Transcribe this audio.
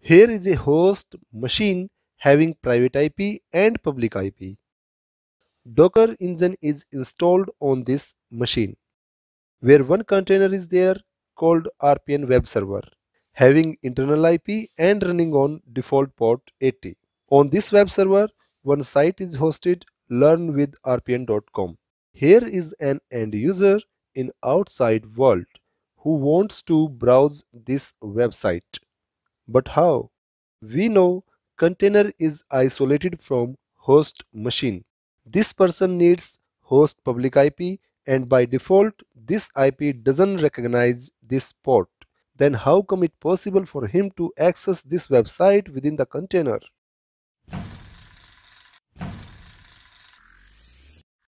Here is a host machine having private IP and public IP. Docker engine is installed on this machine where one container is there called RPN web server having internal IP and running on default port 80. On this web server, one site is hosted learnwithrpn.com. Here is an end user in outside world who wants to browse this website. But how? We know container is isolated from host machine. This person needs host public IP and by default this IP doesn't recognize this port. Then how come it possible for him to access this website within the container?